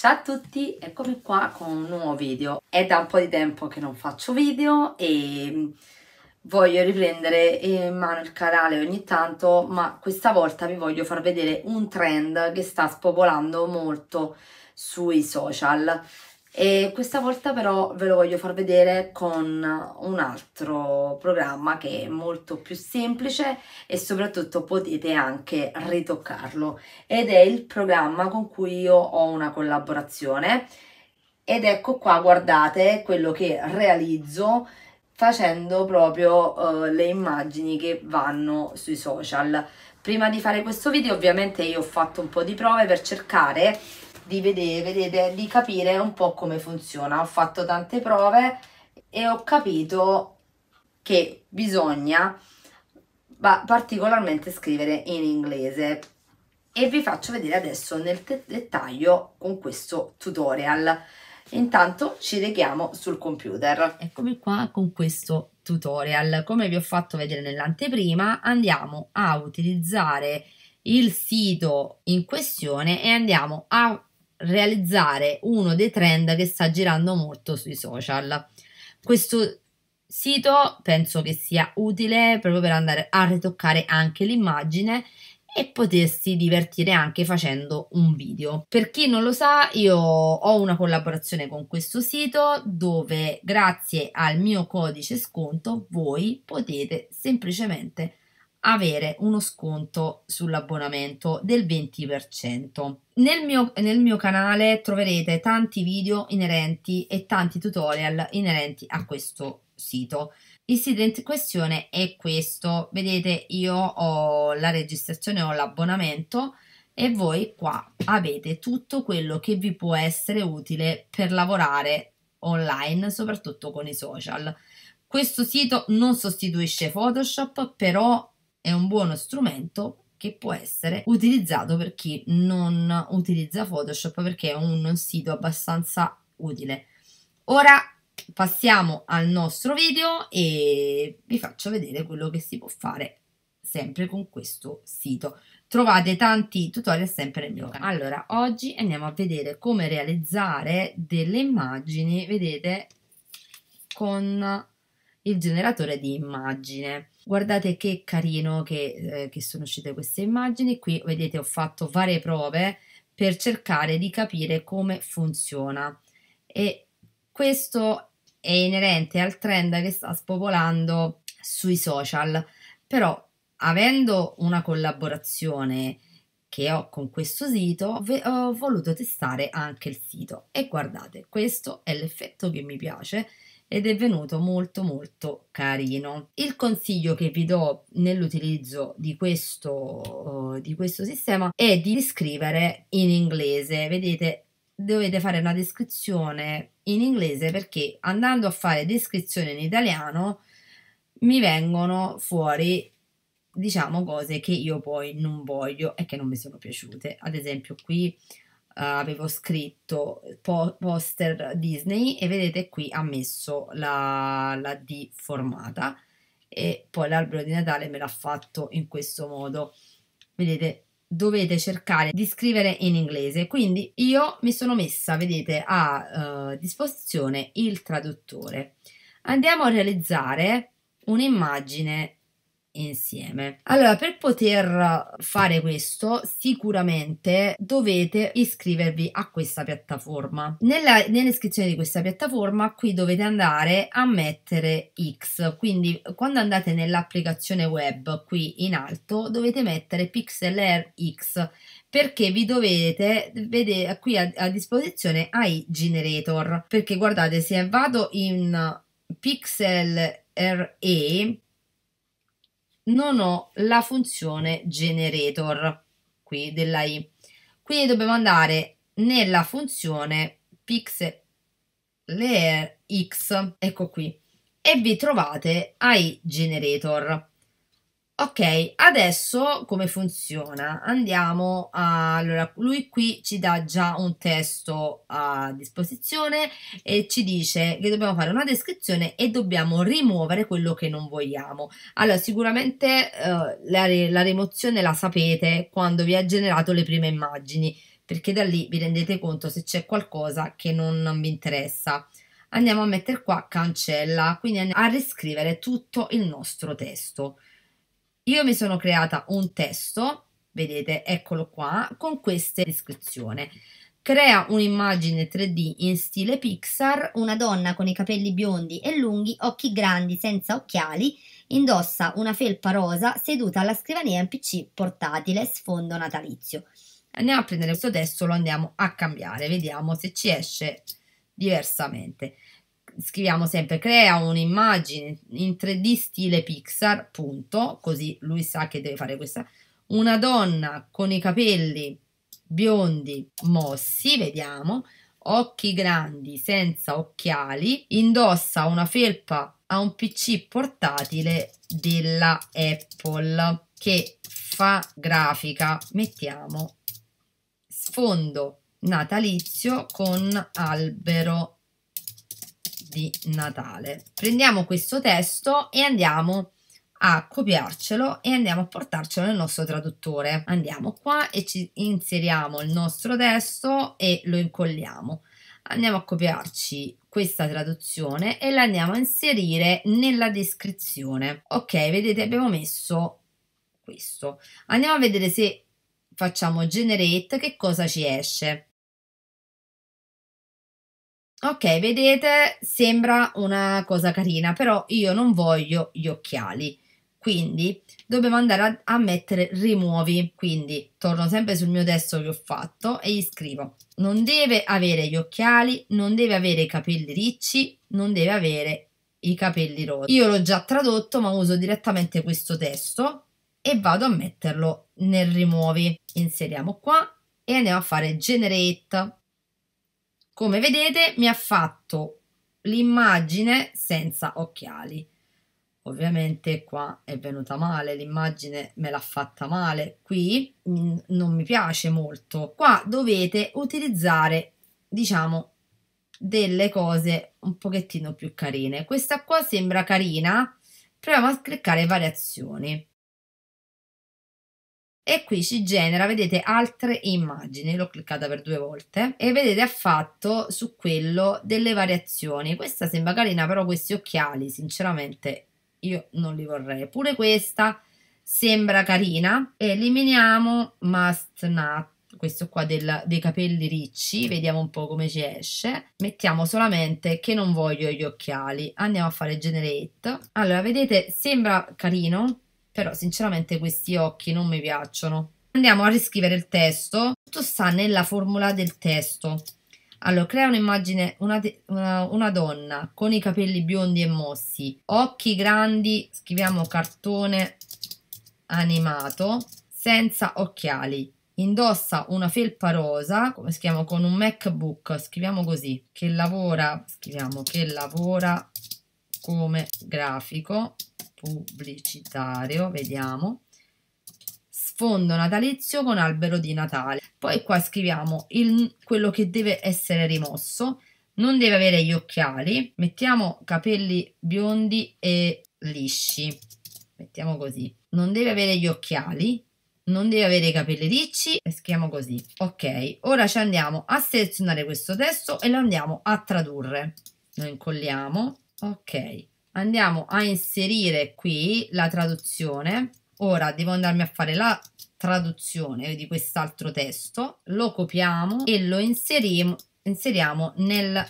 Ciao a tutti, eccomi qua con un nuovo video. È da un po' di tempo che non faccio video e voglio riprendere eh, in mano il canale ogni tanto, ma questa volta vi voglio far vedere un trend che sta spopolando molto sui social. E questa volta però ve lo voglio far vedere con un altro programma che è molto più semplice e soprattutto potete anche ritoccarlo ed è il programma con cui io ho una collaborazione ed ecco qua guardate quello che realizzo facendo proprio eh, le immagini che vanno sui social prima di fare questo video ovviamente io ho fatto un po' di prove per cercare di vedere, vedete, di capire un po' come funziona. Ho fatto tante prove e ho capito che bisogna particolarmente scrivere in inglese e vi faccio vedere adesso nel dettaglio con questo tutorial. Intanto ci rechiamo sul computer. Eccomi qua con questo tutorial. Come vi ho fatto vedere nell'anteprima, andiamo a utilizzare il sito in questione e andiamo a realizzare uno dei trend che sta girando molto sui social. Questo sito penso che sia utile proprio per andare a ritoccare anche l'immagine e potersi divertire anche facendo un video. Per chi non lo sa, io ho una collaborazione con questo sito dove grazie al mio codice sconto voi potete semplicemente avere uno sconto sull'abbonamento del 20%. Nel mio, nel mio, canale troverete tanti video inerenti e tanti tutorial inerenti a questo sito. Il sito in questione è questo, vedete io ho la registrazione, ho l'abbonamento e voi qua avete tutto quello che vi può essere utile per lavorare online, soprattutto con i social. Questo sito non sostituisce Photoshop, però è un buono strumento che può essere utilizzato per chi non utilizza Photoshop perché è un sito abbastanza utile. Ora passiamo al nostro video e vi faccio vedere quello che si può fare sempre con questo sito. Trovate tanti tutorial sempre nel mio canale. Allora, oggi andiamo a vedere come realizzare delle immagini, vedete, con il generatore di immagine. Guardate che carino che, eh, che sono uscite queste immagini, qui vedete ho fatto varie prove per cercare di capire come funziona e questo è inerente al trend che sta spopolando sui social, però avendo una collaborazione che ho con questo sito, ho voluto testare anche il sito e guardate, questo è l'effetto che mi piace ed è venuto molto molto carino. Il consiglio che vi do nell'utilizzo di questo, uh, di questo sistema è di scrivere in inglese, vedete dovete fare una descrizione in inglese perché andando a fare descrizione in italiano mi vengono fuori diciamo cose che io poi non voglio e che non mi sono piaciute ad esempio qui avevo scritto po- poster Disney e vedete qui ha messo la, la D formata e poi l'albero di Natale me l'ha fatto in questo modo. Vedete, dovete cercare di scrivere in inglese. Quindi io mi sono messa, vedete, a eh, disposizione il traduttore. Andiamo a realizzare un'immagine insieme. Allora, per poter fare questo, sicuramente dovete iscrivervi a questa piattaforma. Nella, descrizione di questa piattaforma, qui dovete andare a mettere X, quindi quando andate nell'applicazione web qui in alto, dovete mettere Pixel X perché vi dovete vedere qui a, a disposizione AI Generator perché guardate se vado in Pixel RE non ho la funzione generator qui della i. Quindi dobbiamo andare nella funzione pixel layer x, ecco qui, e vi trovate ai generator. Ok, adesso come funziona? Andiamo a... Allora, lui qui ci dà già un testo a disposizione e ci dice che dobbiamo fare una descrizione e dobbiamo rimuovere quello che non vogliamo. Allora, sicuramente eh, la, la rimozione la sapete quando vi ha generato le prime immagini, perché da lì vi rendete conto se c'è qualcosa che non, non vi interessa. Andiamo a mettere qua cancella, quindi a riscrivere tutto il nostro testo. Io mi sono creata un testo, vedete, eccolo qua, con questa descrizione. Crea un'immagine 3D in stile Pixar, una donna con i capelli biondi e lunghi, occhi grandi senza occhiali, indossa una felpa rosa seduta alla scrivania in PC portatile sfondo natalizio. Andiamo a prendere questo testo, lo andiamo a cambiare, vediamo se ci esce diversamente scriviamo sempre crea un'immagine in 3D stile Pixar, punto, così lui sa che deve fare questa, una donna con i capelli biondi mossi, vediamo, occhi grandi senza occhiali, indossa una felpa a un PC portatile della Apple che fa grafica, mettiamo sfondo natalizio con albero di Natale. Prendiamo questo testo e andiamo a copiarcelo e andiamo a portarcelo nel nostro traduttore. Andiamo qua e ci inseriamo il nostro testo e lo incolliamo. Andiamo a copiarci questa traduzione e la andiamo a inserire nella descrizione. Ok, vedete abbiamo messo questo. Andiamo a vedere se facciamo generate che cosa ci esce. Ok, vedete, sembra una cosa carina, però io non voglio gli occhiali. Quindi dobbiamo andare a, a mettere rimuovi. Quindi torno sempre sul mio testo che ho fatto e gli scrivo. Non deve avere gli occhiali, non deve avere i capelli ricci, non deve avere i capelli rossi. Io l'ho già tradotto, ma uso direttamente questo testo e vado a metterlo nel rimuovi. Inseriamo qua e andiamo a fare generate come vedete mi ha fatto l'immagine senza occhiali. Ovviamente qua è venuta male, l'immagine me l'ha fatta male, qui non mi piace molto. Qua dovete utilizzare, diciamo, delle cose un pochettino più carine. Questa qua sembra carina, proviamo a cliccare variazioni e qui si genera, vedete, altre immagini, l'ho cliccata per due volte e vedete ha fatto su quello delle variazioni, questa sembra carina però questi occhiali sinceramente io non li vorrei, pure questa sembra carina, eliminiamo must not questo qua del, dei capelli ricci, vediamo un po' come ci esce, mettiamo solamente che non voglio gli occhiali, andiamo a fare generate, allora vedete sembra carino, però sinceramente questi occhi non mi piacciono. Andiamo a riscrivere il testo, tutto sta nella formula del testo. Allora, crea un'immagine, una, una, una, donna con i capelli biondi e mossi, occhi grandi, scriviamo cartone animato, senza occhiali. Indossa una felpa rosa, come si con un MacBook, scriviamo così, che lavora, scriviamo che lavora come grafico pubblicitario, vediamo, sfondo natalizio con albero di Natale. Poi qua scriviamo il, quello che deve essere rimosso, non deve avere gli occhiali, mettiamo capelli biondi e lisci, mettiamo così, non deve avere gli occhiali, non deve avere i capelli ricci e scriviamo così. Ok, ora ci andiamo a selezionare questo testo e lo andiamo a tradurre. Lo incolliamo, ok andiamo a inserire qui la traduzione ora devo andarmi a fare la traduzione di quest'altro testo lo copiamo e lo inseriamo, inseriamo nel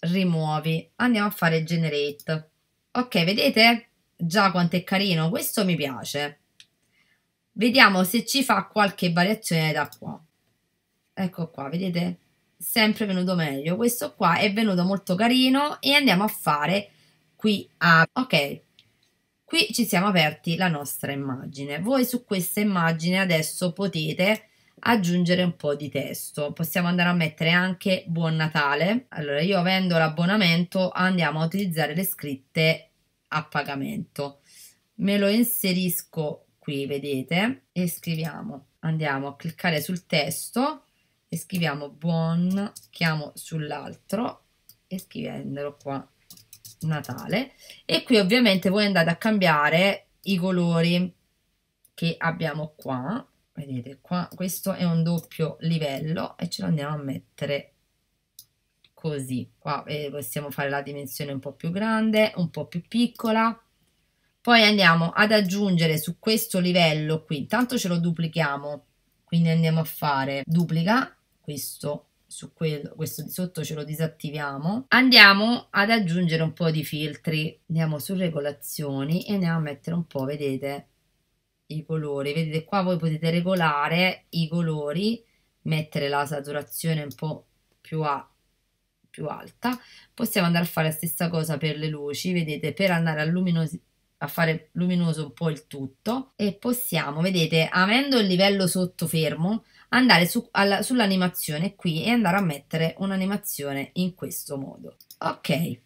rimuovi andiamo a fare generate ok vedete già quanto è carino questo mi piace vediamo se ci fa qualche variazione da qua ecco qua vedete sempre venuto meglio questo qua è venuto molto carino e andiamo a fare qui a... ok, qui ci siamo aperti la nostra immagine. Voi su questa immagine adesso potete aggiungere un po' di testo. Possiamo andare a mettere anche Buon Natale. Allora, io avendo l'abbonamento andiamo a utilizzare le scritte a pagamento. Me lo inserisco qui, vedete, e scriviamo. Andiamo a cliccare sul testo e scriviamo Buon, chiamo sull'altro e scrivendolo qua Natale e qui ovviamente voi andate a cambiare i colori che abbiamo qua vedete qua questo è un doppio livello e ce lo andiamo a mettere così qua eh, possiamo fare la dimensione un po più grande un po più piccola poi andiamo ad aggiungere su questo livello qui intanto ce lo duplichiamo quindi andiamo a fare duplica questo su quello, questo di sotto ce lo disattiviamo. Andiamo ad aggiungere un po' di filtri, andiamo su regolazioni e andiamo a mettere un po', vedete, i colori. Vedete qua voi potete regolare i colori, mettere la saturazione un po' più a più alta possiamo andare a fare la stessa cosa per le luci vedete per andare a luminosi a fare luminoso un po' il tutto e possiamo vedete avendo il livello sotto fermo andare su, alla, sull'animazione qui e andare a mettere un'animazione in questo modo. Ok,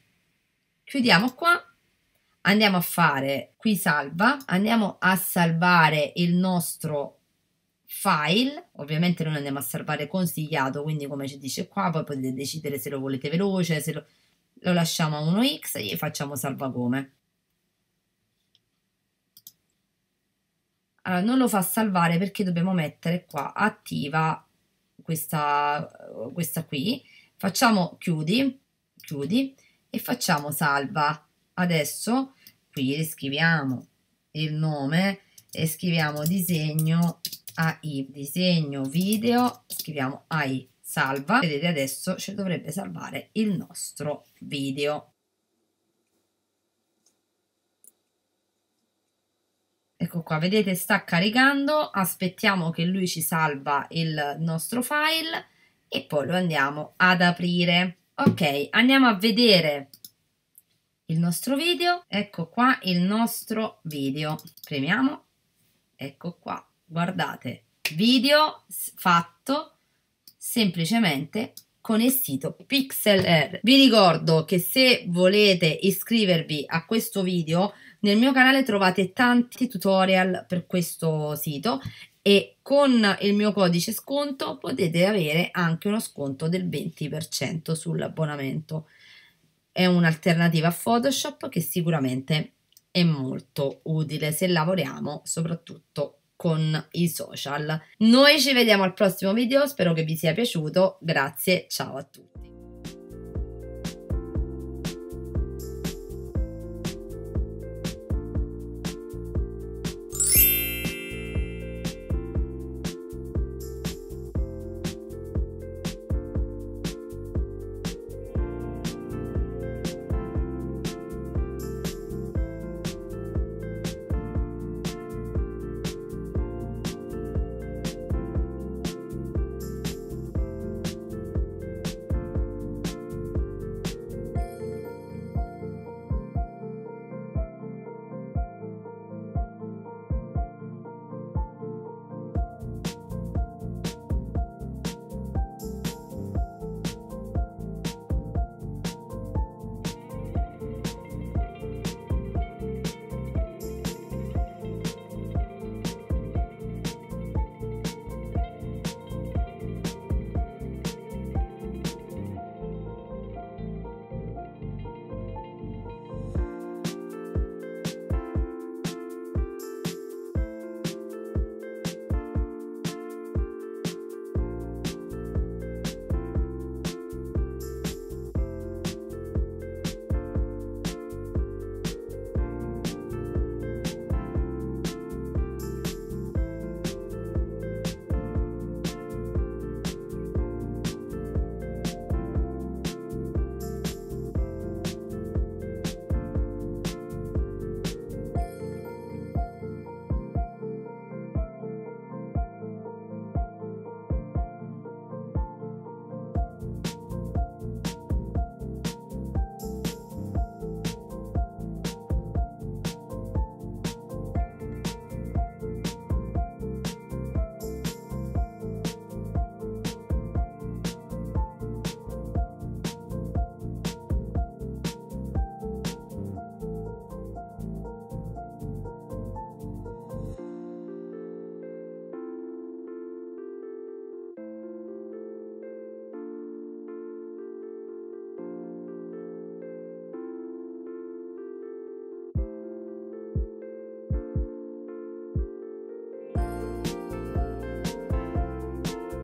chiudiamo qua, andiamo a fare qui salva, andiamo a salvare il nostro file, ovviamente noi andiamo a salvare consigliato, quindi come ci dice qua, poi potete decidere se lo volete veloce, se lo, lo lasciamo a 1x e facciamo salva come. Allora, non lo fa salvare perché dobbiamo mettere qua attiva questa, questa qui. Facciamo chiudi, chiudi e facciamo salva. Adesso qui riscriviamo il nome e scriviamo disegno AI, disegno video, scriviamo AI, salva. Vedete adesso ci dovrebbe salvare il nostro video. ecco qua, vedete sta caricando, aspettiamo che lui ci salva il nostro file e poi lo andiamo ad aprire. Ok, andiamo a vedere il nostro video, ecco qua il nostro video, premiamo, ecco qua, guardate, video fatto semplicemente con il sito Pixel Air. Vi ricordo che se volete iscrivervi a questo video nel mio canale trovate tanti tutorial per questo sito e con il mio codice sconto potete avere anche uno sconto del 20% sull'abbonamento. È un'alternativa a Photoshop che sicuramente è molto utile se lavoriamo soprattutto con i social. Noi ci vediamo al prossimo video, spero che vi sia piaciuto, grazie, ciao a tutti.